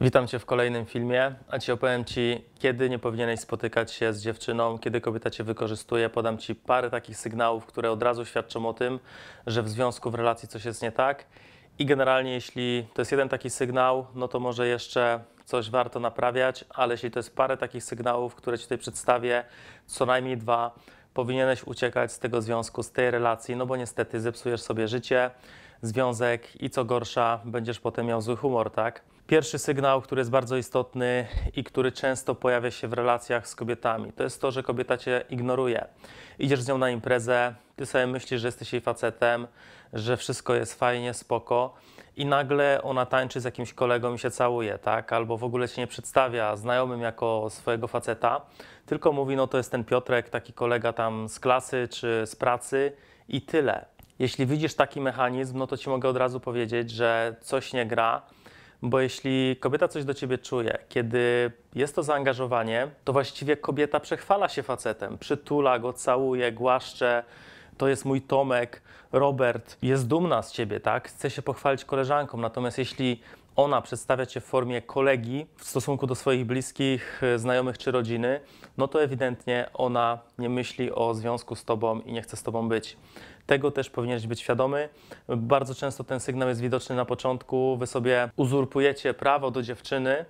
Witam Cię w kolejnym filmie, a Ci opowiem Ci, kiedy nie powinieneś spotykać się z dziewczyną, kiedy kobieta Cię wykorzystuje. Podam Ci parę takich sygnałów, które od razu świadczą o tym, że w związku, w relacji coś jest nie tak. I generalnie, jeśli to jest jeden taki sygnał, no to może jeszcze coś warto naprawiać, ale jeśli to jest parę takich sygnałów, które Ci tutaj przedstawię, co najmniej dwa, powinieneś uciekać z tego związku, z tej relacji, no bo niestety zepsujesz sobie życie związek i co gorsza, będziesz potem miał zły humor, tak? Pierwszy sygnał, który jest bardzo istotny i który często pojawia się w relacjach z kobietami, to jest to, że kobieta cię ignoruje. Idziesz z nią na imprezę, ty sobie myślisz, że jesteś jej facetem, że wszystko jest fajnie, spoko i nagle ona tańczy z jakimś kolegą i się całuje, tak? Albo w ogóle się nie przedstawia znajomym jako swojego faceta, tylko mówi, no to jest ten Piotrek, taki kolega tam z klasy czy z pracy i tyle. Jeśli widzisz taki mechanizm, no to ci mogę od razu powiedzieć, że coś nie gra, bo jeśli kobieta coś do ciebie czuje, kiedy jest to zaangażowanie, to właściwie kobieta przechwala się facetem, przytula go, całuje, głaszcze. To jest mój Tomek, Robert, jest dumna z ciebie, tak? Chce się pochwalić koleżanką. Natomiast jeśli ona przedstawia cię w formie kolegi w stosunku do swoich bliskich, znajomych czy rodziny, no to ewidentnie ona nie myśli o związku z tobą i nie chce z tobą być. Tego też powinieneś być świadomy. Bardzo często ten sygnał jest widoczny na początku. Wy sobie uzurpujecie prawo do dziewczyny,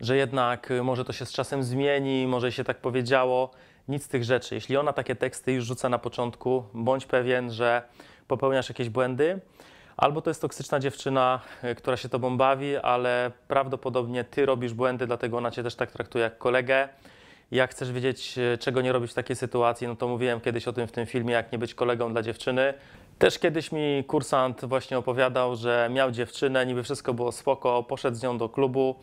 że jednak y, może to się z czasem zmieni, może się tak powiedziało. Nic z tych rzeczy. Jeśli ona takie teksty już rzuca na początku, bądź pewien, że popełniasz jakieś błędy. Albo to jest toksyczna dziewczyna, y, która się tobą bawi, ale prawdopodobnie ty robisz błędy, dlatego ona cię też tak traktuje jak kolegę. Jak chcesz wiedzieć, e, czego nie robić w takiej sytuacji, no to mówiłem kiedyś o tym w tym filmie, jak nie być kolegą dla dziewczyny. Też kiedyś mi kursant właśnie opowiadał, że miał dziewczynę, niby wszystko było spoko, poszedł z nią do klubu,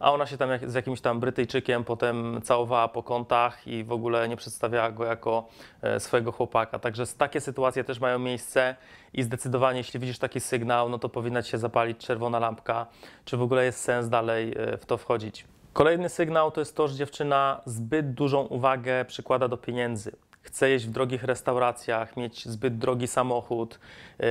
a ona się tam z jakimś tam Brytyjczykiem potem całowała po kątach i w ogóle nie przedstawiała go jako e, swojego chłopaka. Także takie sytuacje też mają miejsce i zdecydowanie, jeśli widzisz taki sygnał, no to powinna ci się zapalić czerwona lampka, czy w ogóle jest sens dalej e, w to wchodzić. Kolejny sygnał to jest to, że dziewczyna zbyt dużą uwagę przykłada do pieniędzy. Chce jeść w drogich restauracjach, mieć zbyt drogi samochód, y,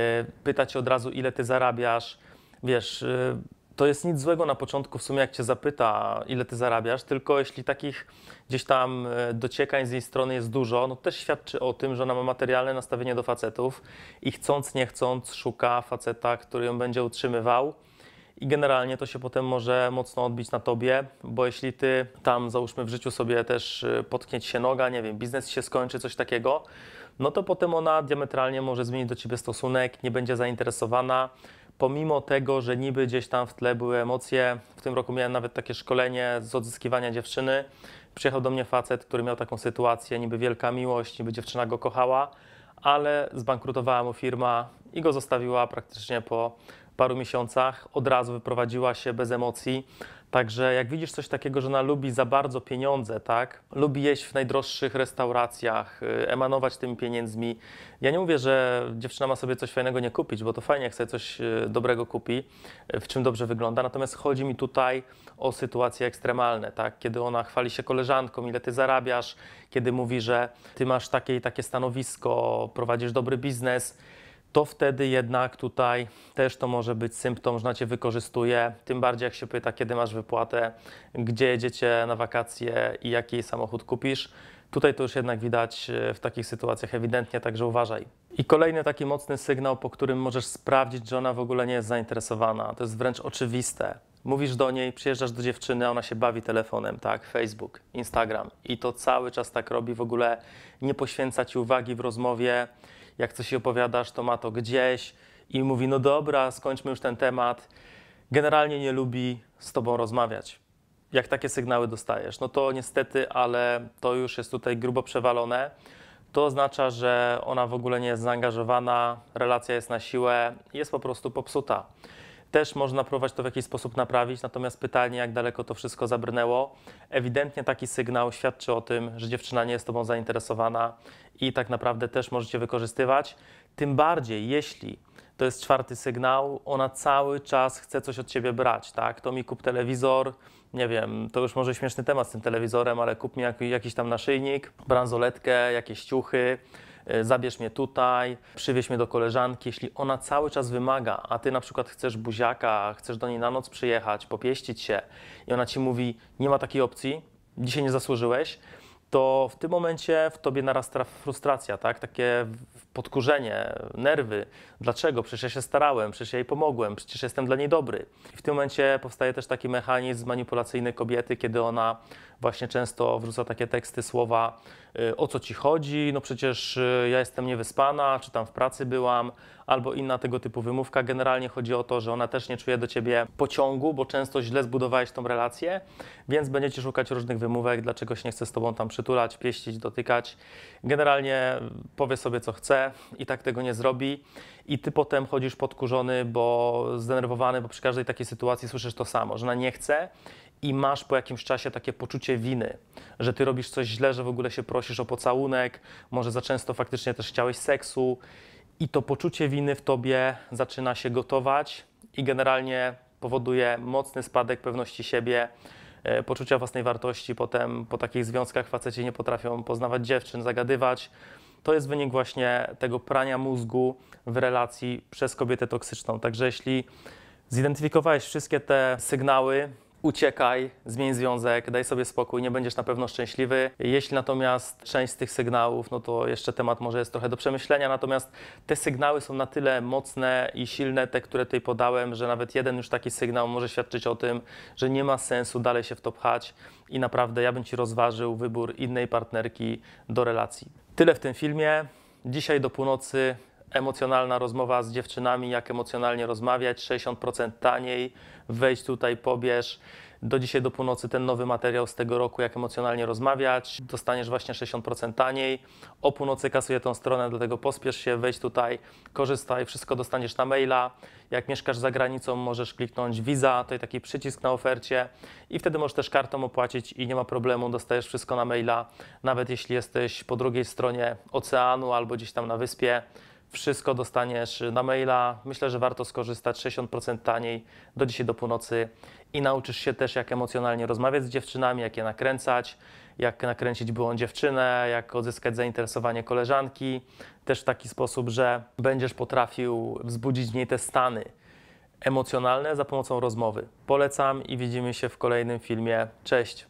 pytać od razu, ile ty zarabiasz. Wiesz, y, to jest nic złego na początku, w sumie, jak cię zapyta, ile ty zarabiasz, tylko jeśli takich gdzieś tam y, dociekań z jej strony jest dużo, no to też świadczy o tym, że ona ma materialne nastawienie do facetów i chcąc, nie chcąc, szuka faceta, który ją będzie utrzymywał i generalnie to się potem może mocno odbić na tobie, bo jeśli ty tam załóżmy w życiu sobie też y, potknieć się noga, nie wiem, biznes się skończy, coś takiego, no to potem ona diametralnie może zmienić do ciebie stosunek, nie będzie zainteresowana. Pomimo tego, że niby gdzieś tam w tle były emocje, w tym roku miałem nawet takie szkolenie z odzyskiwania dziewczyny. Przyjechał do mnie facet, który miał taką sytuację, niby wielka miłość, niby dziewczyna go kochała, ale zbankrutowała mu firma i go zostawiła praktycznie po paru miesiącach od razu wyprowadziła się bez emocji. Także jak widzisz coś takiego, że ona lubi za bardzo pieniądze, tak? Lubi jeść w najdroższych restauracjach, y, emanować tymi pieniędzmi. Ja nie mówię, że dziewczyna ma sobie coś fajnego nie kupić, bo to fajnie, jak sobie coś y, dobrego kupi, y, w czym dobrze wygląda. Natomiast chodzi mi tutaj o sytuacje ekstremalne, tak? Kiedy ona chwali się koleżanką, ile ty zarabiasz, kiedy mówi, że ty masz takie i takie stanowisko, prowadzisz dobry biznes to wtedy jednak tutaj też to może być symptom, że cię wykorzystuje. Tym bardziej jak się pyta, kiedy masz wypłatę, gdzie jedziecie na wakacje i jaki samochód kupisz. Tutaj to już jednak widać e, w takich sytuacjach ewidentnie, także uważaj. I kolejny taki mocny sygnał, po którym możesz sprawdzić, że ona w ogóle nie jest zainteresowana. To jest wręcz oczywiste. Mówisz do niej, przyjeżdżasz do dziewczyny, a ona się bawi telefonem, tak? Facebook, Instagram. I to cały czas tak robi, w ogóle nie poświęca ci uwagi w rozmowie jak coś się opowiadasz, to ma to gdzieś i mówi, no dobra, skończmy już ten temat. Generalnie nie lubi z tobą rozmawiać. Jak takie sygnały dostajesz, no to niestety, ale to już jest tutaj grubo przewalone. To oznacza, że ona w ogóle nie jest zaangażowana, relacja jest na siłę, jest po prostu popsuta też można próbować to w jakiś sposób naprawić, natomiast pytanie, jak daleko to wszystko zabrnęło. Ewidentnie taki sygnał świadczy o tym, że dziewczyna nie jest Tobą zainteresowana i tak naprawdę też możecie wykorzystywać. Tym bardziej, jeśli to jest czwarty sygnał, ona cały czas chce coś od Ciebie brać, tak? To mi kup telewizor, nie wiem, to już może śmieszny temat z tym telewizorem, ale kup mi jakiś tam naszyjnik, bransoletkę, jakieś ciuchy, E, zabierz mnie tutaj, przywieź mnie do koleżanki, jeśli ona cały czas wymaga, a ty na przykład chcesz buziaka, chcesz do niej na noc przyjechać, popieścić się i ona ci mówi, nie ma takiej opcji, dzisiaj nie zasłużyłeś, to w tym momencie w tobie narasta frustracja, tak? takie podkurzenie, nerwy. Dlaczego? Przecież ja się starałem, przecież ja jej pomogłem, przecież jestem dla niej dobry. I w tym momencie powstaje też taki mechanizm manipulacyjny kobiety, kiedy ona właśnie często wrzuca takie teksty, słowa Y, o co ci chodzi, no przecież y, ja jestem niewyspana, czy tam w pracy byłam, albo inna tego typu wymówka. Generalnie chodzi o to, że ona też nie czuje do ciebie pociągu, bo często źle zbudowałeś tą relację, więc będziecie szukać różnych wymówek, dlaczego się nie chce z tobą tam przytulać, pieścić, dotykać. Generalnie y, powie sobie co chce i tak tego nie zrobi i ty potem chodzisz podkurzony, bo zdenerwowany, bo przy każdej takiej sytuacji słyszysz to samo, że ona nie chce i masz po jakimś czasie takie poczucie winy, że ty robisz coś źle, że w ogóle się prosisz o pocałunek, może za często faktycznie też chciałeś seksu i to poczucie winy w tobie zaczyna się gotować i generalnie powoduje mocny spadek pewności siebie, e, poczucia własnej wartości. Potem po takich związkach faceci nie potrafią poznawać dziewczyn, zagadywać. To jest wynik właśnie tego prania mózgu w relacji przez kobietę toksyczną. Także jeśli zidentyfikowałeś wszystkie te sygnały, uciekaj, zmień związek, daj sobie spokój, nie będziesz na pewno szczęśliwy. Jeśli natomiast część z tych sygnałów, no to jeszcze temat może jest trochę do przemyślenia, natomiast te sygnały są na tyle mocne i silne, te, które tutaj podałem, że nawet jeden już taki sygnał może świadczyć o tym, że nie ma sensu dalej się w to pchać i naprawdę ja bym Ci rozważył wybór innej partnerki do relacji. Tyle w tym filmie. Dzisiaj do północy emocjonalna rozmowa z dziewczynami, jak emocjonalnie rozmawiać, 60% taniej, wejdź tutaj, pobierz. Do dzisiaj, do północy ten nowy materiał z tego roku, jak emocjonalnie rozmawiać, dostaniesz właśnie 60% taniej. O północy kasuję tą stronę, dlatego pospiesz się, wejdź tutaj, korzystaj, wszystko dostaniesz na maila. Jak mieszkasz za granicą, możesz kliknąć Visa, to jest taki przycisk na ofercie i wtedy możesz też kartą opłacić i nie ma problemu, dostajesz wszystko na maila, nawet jeśli jesteś po drugiej stronie oceanu albo gdzieś tam na wyspie. Wszystko dostaniesz na maila. Myślę, że warto skorzystać 60% taniej do dzisiaj do północy i nauczysz się też, jak emocjonalnie rozmawiać z dziewczynami, jak je nakręcać, jak nakręcić byłą dziewczynę, jak odzyskać zainteresowanie koleżanki. Też w taki sposób, że będziesz potrafił wzbudzić w niej te stany emocjonalne za pomocą rozmowy. Polecam i widzimy się w kolejnym filmie. Cześć!